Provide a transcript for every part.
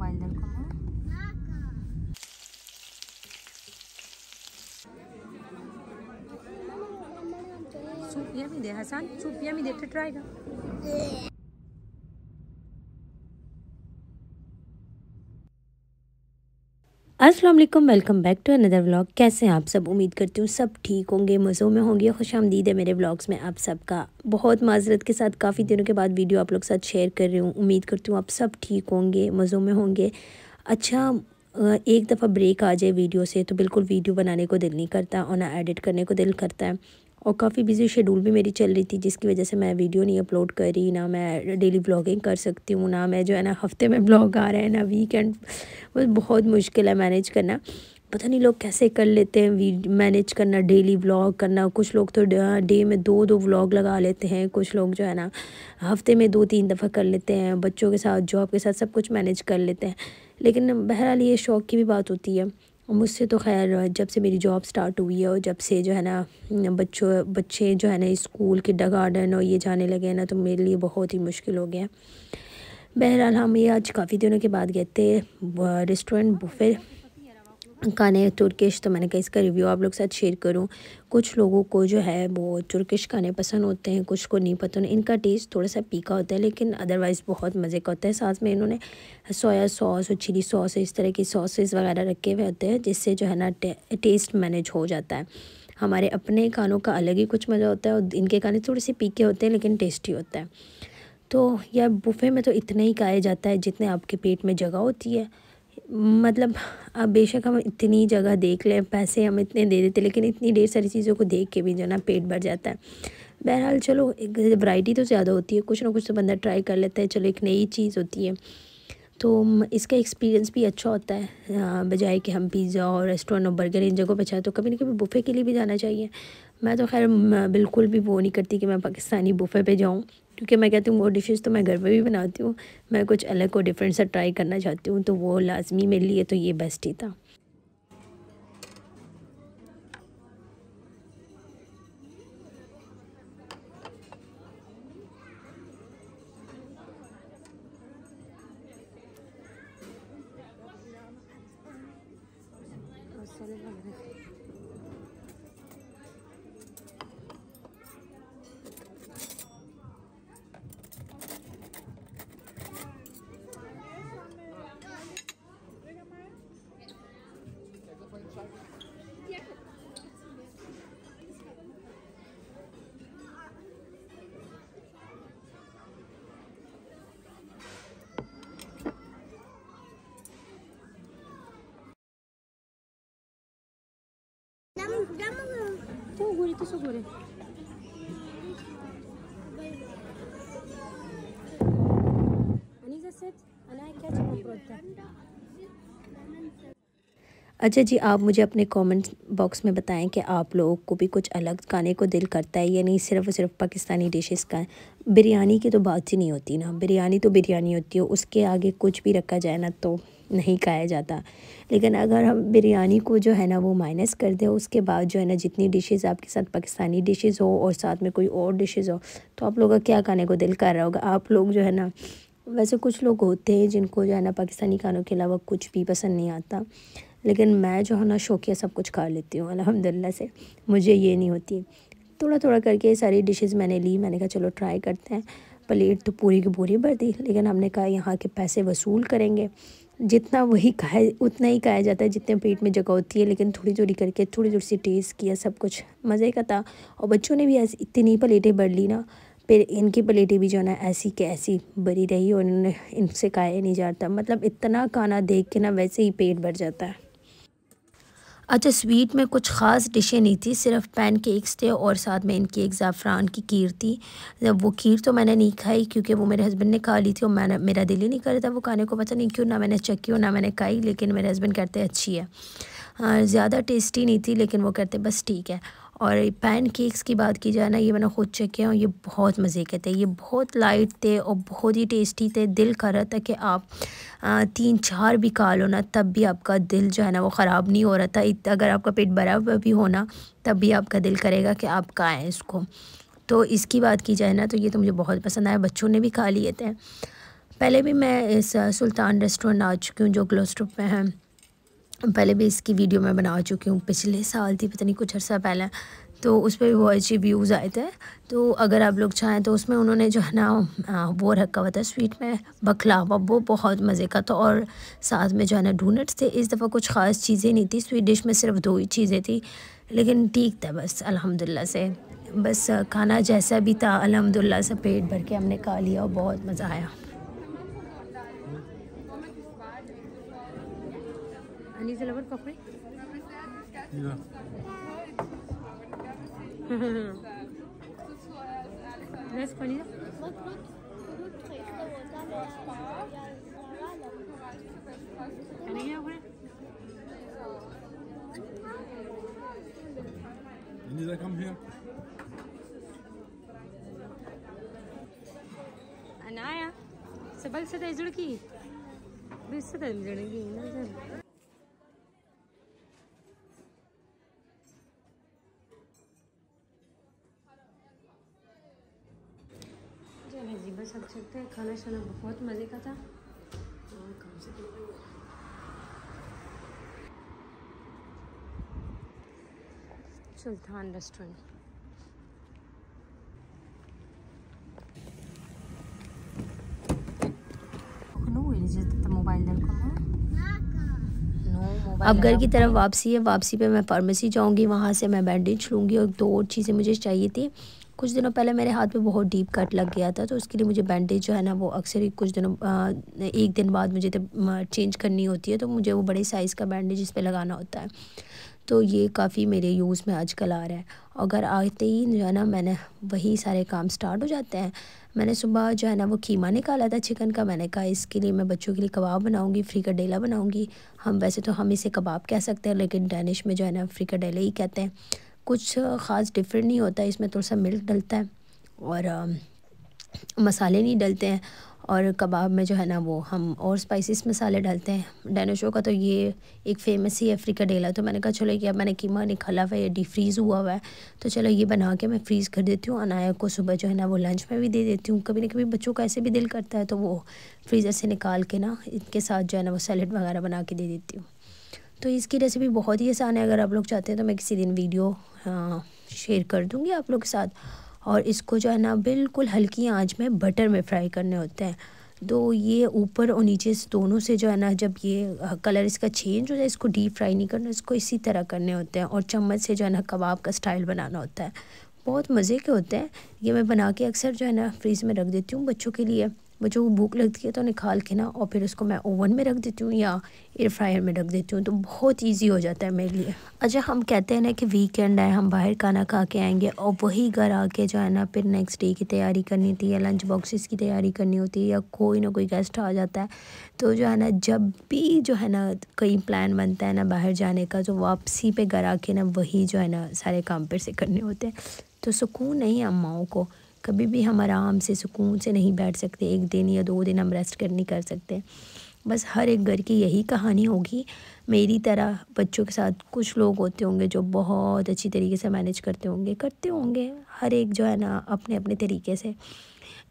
Mobile दरको सूपिया भी दे हसन सूपिया भी देते ट्राई कर Aslam welcome back to another vlog कैसे हैं आप सब उम्मीद करती हूँ सब ठीक होंगे मज़ों में होंगे खुश आमदीद है मेरे व्लॉग्स में आप सबका बहुत माजरत के साथ काफ़ी दिनों के बाद वीडियो आप लोग साथ शेयर कर रही हूँ उम्मीद करती हूँ आप सब ठीक होंगे मज़ों में होंगे अच्छा एक दफ़ा ब्रेक आ जाए वीडियो से तो बिल्कुल वीडियो बनाने को दिल नहीं करता और ना एडिट करने को दिल करता है और काफ़ी बिज़ी शेड्यूल भी मेरी चल रही थी जिसकी वजह से मैं वीडियो नहीं अपलोड कर रही ना मैं डेली ब्लॉगिंग कर सकती हूँ ना मैं जो है ना हफ्ते में ब्लॉग आ रहे हैं ना वीकेंड बस बहुत मुश्किल है मैनेज करना पता नहीं लोग कैसे कर लेते हैं मैनेज करना डेली व्लॉग करना कुछ लोग तो डे में दो दो व्लॉग लगा लेते हैं कुछ लोग जो है ना हफ्ते में दो तीन दफ़ा कर लेते हैं बच्चों के साथ जॉब के साथ सब कुछ मैनेज कर लेते हैं लेकिन बहरहाल ये शौक़ की भी बात होती है मुझसे तो खैर जब से मेरी जॉब स्टार्ट हुई है और जब से जो है ना बच्चों बच्चे जो है ना स्कूल किडा गार्डन और ये जाने लगे हैं ना तो मेरे लिए बहुत ही मुश्किल हो गया बहरहाल हम ये आज काफ़ी दिनों के बाद गए थे रेस्टोरेंट बुफे खाने तुर्किश तो मैंने कहा इसका रिव्यू आप लोग साथ शेयर करूं कुछ लोगों को जो है वो तुर्किश खाने पसंद होते हैं कुछ को नहीं पता इनका टेस्ट थोड़ा सा पीका होता है लेकिन अदरवाइज़ बहुत मज़े का होता है साथ में इन्होंने सोया सॉस और चिली सॉस इस तरह की सॉसेस वगैरह रखे हुए होते हैं जिससे जो है ना टे, टेस्ट मैनेज हो जाता है हमारे अपने खानों का अलग ही कुछ मज़ा होता है और इनके खाने थोड़े से पीके होते हैं लेकिन टेस्टी होता है तो यह बुफ़े में तो इतना ही खाया जाता है जितने आपके पेट में जगह होती है मतलब अब बेशक हम इतनी जगह देख लें पैसे हम इतने दे देते लेकिन इतनी ढेर सारी चीज़ों को देख के भी जो ना पेट भर जाता है बहरहाल चलो एक वैरायटी तो ज़्यादा होती है कुछ ना कुछ तो बंदा ट्राई कर लेता है चलो एक नई चीज़ होती है तो इसका एक्सपीरियंस भी अच्छा होता है हाँ, बजाय कि हम पिज़्ज़ा और रेस्टोरेंट और बर्गर इन जगहों पर चाहें तो कभी ना कभी बुफ़े के लिए भी जाना चाहिए मैं तो खैर बिल्कुल भी वो नहीं करती कि मैं पाकिस्तानी बुफ़े पे जाऊँ क्योंकि मैं कहती हूँ वो डिशेज़ तो मैं घर पर भी बनाती हूँ मैं कुछ अलग और डिफरेंट सा ट्राई करना चाहती हूँ तो वो लाजमी मेरे लिए तो ये बेस्ट ही था तो अच्छा जी आप मुझे अपने कमेंट बॉक्स में बताएं कि आप लोगों को भी कुछ अलग खाने को दिल करता है या नहीं सिर्फ और सिर्फ पाकिस्तानी डिशेस का बिरयानी की तो बात ही नहीं होती ना बिरयानी तो बिरयानी होती है हो, उसके आगे कुछ भी रखा जाए ना तो नहीं खाया जाता लेकिन अगर हम बिरयानी को जो है ना वो माइनस कर दें उसके बाद जो है ना जितनी डिशेस आपके साथ पाकिस्तानी डिशेस हो और साथ में कोई और डिशेस हो तो आप लोगों का क्या खाने को दिल कर रहा होगा आप लोग जो है ना वैसे कुछ लोग होते हैं जिनको जो है ना पाकिस्तानी खानों के अलावा कुछ भी पसंद नहीं आता लेकिन मैं जो है ना शौकिया सब कुछ खा लेती हूँ अलहमदिल्ला से मुझे ये नहीं होती थोड़ा थोड़ा करके सारी डिशेस मैंने ली मैंने कहा चलो ट्राई करते हैं प्लेट तो पूरी की पूरी भर दी लेकिन हमने कहा यहाँ के पैसे वसूल करेंगे जितना वही खाया उतना ही खाया जाता है जितने पेट में जगह होती है लेकिन थोड़ी थोड़ी करके थोड़ी थोड़ी सी टेस्ट किया सब कुछ मज़े का था और बच्चों ने भी ऐसी इतनी प्लेटें भर ली ना फिर इनकी प्लेटें भी जो ना ऐसी के ऐसी भरी रही और इन्होंने इनसे खाया नहीं जाता मतलब इतना खाना देख के ना वैसे ही पेट भर जाता है अच्छा स्वीट में कुछ ख़ास डिशें नहीं थी सिर्फ पैन केक्स थे और साथ में इनकी एक ज़ाफ़रान की खीर थी वो खीर तो मैंने नहीं खाई क्योंकि वो मेरे हस्बैंड ने खा ली थी और मैंने मेरा दिल ही नहीं कर रहा था वो खाने को पता नहीं क्यों ना मैंने चेक की और ना मैंने खाई लेकिन मेरे हस्बैंड कहते अच्छी है हाँ, ज़्यादा टेस्टी नहीं थी लेकिन वो कहते बस ठीक है और पैन केक्स की बात की जाए ना ये मैंने खुद चेक किया और ये बहुत मज़े के थे ये बहुत लाइट थे और बहुत ही टेस्टी थे दिल कर रहा था कि आप तीन चार भी खा लो ना तब भी आपका दिल जो है ना वो ख़राब नहीं हो रहा था अगर आपका पेट भरा भी होना तब भी आपका दिल करेगा कि आप खाएँ इसको तो इसकी बात की जाए ना तो ये तो मुझे बहुत पसंद आया बच्चों ने भी खा लिए थे पहले भी मैं इस सुल्तान रेस्टोरेंट आ चुकी हूँ जो ग्लोस्टोप में है पहले भी इसकी वीडियो मैं बना चुकी हूँ पिछले साल थी पता नहीं कुछ अर्सा पहले तो उस पर भी बहुत अच्छे व्यूज़ आए थे तो अगर आप लोग चाहें तो उसमें उन्होंने जो है ना वो रखा हुआ था स्वीट में बखलावा वो बहुत मज़े का था और साथ में जो है ना डोनट्स थे इस दफ़ा कुछ ख़ास चीज़ें नहीं थी स्वीट डिश में सिर्फ दो ही चीज़ें थी लेकिन ठीक था बस अलहमदिल्ला से बस खाना जैसा भी था अलहमदिल्ला से पेट भर के हमने खा लिया और बहुत मज़ा आया Pani zalawan papri? Yeah. That's funny. Can you Anita, come here. Anaya, sabal sa tayo zurki. Bisa tayo zurki. लंबे सब सकते हैं खाना शाना बहुत मज़े का था और कम से कम सुल्तान रेस्टोरेंट तो अब घर की तरफ वापसी है वापसी पे मैं फार्मेसी जाऊंगी वहाँ से मैं बैंडेज लूँगी और दो और चीज़ें मुझे चाहिए थी कुछ दिनों पहले मेरे हाथ में बहुत डीप कट लग गया था तो उसके लिए मुझे बैंडेज जो है ना वो अक्सर ही कुछ दिनों एक दिन बाद मुझे चेंज करनी होती है तो मुझे वो बड़े साइज़ का बैंडेज इस पर लगाना होता है तो ये काफ़ी मेरे यूज़ में आजकल आ रहा है अगर आते ही जो है ना मैंने वही सारे काम स्टार्ट हो जाते हैं मैंने सुबह जो है ना वो कीमा निकाला था चिकन का मैंने कहा इसके लिए मैं बच्चों के लिए कबाब बनाऊंगी डेला बनाऊंगी हम वैसे तो हम इसे कबाब कह सकते हैं लेकिन डैनिश में जो है ना डेला ही कहते हैं कुछ ख़ास डिफरेंट नहीं होता है इसमें थोड़ा सा मिल्क डलता है और आ, मसाले नहीं डलते हैं और कबाब में जो है ना वो हम और स्पाइसिस मसाले डालते हैं डायनोशो का तो ये एक फेमस ही अफ्रीका डेला तो मैंने कहा चलो कि अब मैंने कीमा निकाला हुआ है ये डी फ्रीज़ हुआ हुआ है तो चलो ये बना के मैं फ्रीज़ कर देती हूँ अनाया को सुबह जो है ना वो लंच में भी दे देती हूँ कभी ना कभी बच्चों का ऐसे भी दिल करता है तो वो फ्रीज़र से निकाल के ना इनके साथ जो है ना वो सैलड वगैरह बना के दे देती हूँ तो इसकी रेसिपी बहुत ही आसान है अगर आप लोग चाहते हैं तो मैं किसी दिन वीडियो शेयर कर दूँगी आप लोग के साथ और इसको जो है ना बिल्कुल हल्की आंच में बटर में फ्राई करने होते हैं तो ये ऊपर और नीचे दोनों से जो है ना जब ये कलर इसका चेंज हो जाए इसको डीप फ्राई नहीं करना इसको इसी तरह करने होते हैं और चम्मच से जो है ना कबाब का स्टाइल बनाना होता है बहुत मज़े के होते हैं ये मैं बना के अक्सर जो है ना फ्रीज़ में रख देती हूँ बच्चों के लिए मुझे वो भूख लगती है तो निकाल के ना और फिर उसको मैं ओवन में रख देती हूँ या एयर फ्रायर में रख देती हूँ तो बहुत इजी हो जाता है मेरे लिए अच्छा हम कहते हैं ना कि वीकेंड है हम बाहर खाना खा के आएंगे और वही घर आके जो है ना फिर नेक्स्ट डे की तैयारी करनी होती है या लंच बॉक्सेस की तैयारी करनी होती है या कोई ना कोई गेस्ट आ जाता है तो जो है ना जब भी जो है ना कहीं प्लान बनता है ना बाहर जाने का जो तो वापसी पर घर आके ना वही जो है ना सारे काम पर से करने होते हैं तो सुकून नहीं है अम्माओं को कभी भी हम आराम से सुकून से नहीं बैठ सकते एक दिन या दो दिन हम रेस्ट कर नहीं कर सकते बस हर एक घर की यही कहानी होगी मेरी तरह बच्चों के साथ कुछ लोग होते होंगे जो बहुत अच्छी तरीके से मैनेज करते होंगे करते होंगे हर एक जो है ना अपने अपने तरीके से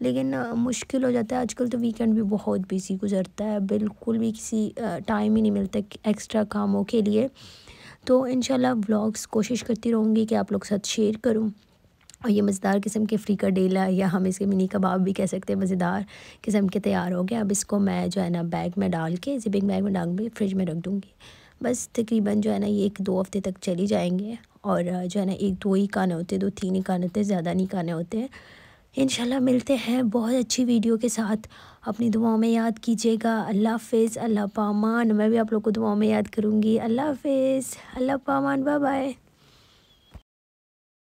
लेकिन मुश्किल हो जाता है आजकल तो वीकेंड भी बहुत बिजी गुजरता है बिल्कुल भी किसी टाइम ही नहीं मिलता एक्स्ट्रा कामों के लिए तो इन व्लॉग्स कोशिश करती रहूँगी कि आप लोग के साथ शेयर करूँ और ये मज़ेदार किस्म के फ्री का डेला या हम इसके मिनी कबाब भी कह सकते हैं मज़ेदार किस्म के तैयार हो गए अब इसको मैं जो है ना बैग में डाल के जिपिंग बैग में डाल के फ्रिज में रख दूँगी बस तकरीबन जो है ना ये एक दो हफ्ते तक चली जाएंगे और जो है ना एक दो ही काने होते दो तीन ही काने होते ज़्यादा नहीं काने होते हैं इन मिलते हैं बहुत अच्छी वीडियो के साथ अपनी दुआओं में याद कीजिएगा अल्लाह हाफिज़ अल्लाह पामान मैं भी आप लोग को दुआओं में याद करूँगी अल्लाह हाफिज़ अल्लाह पामान बाय बाय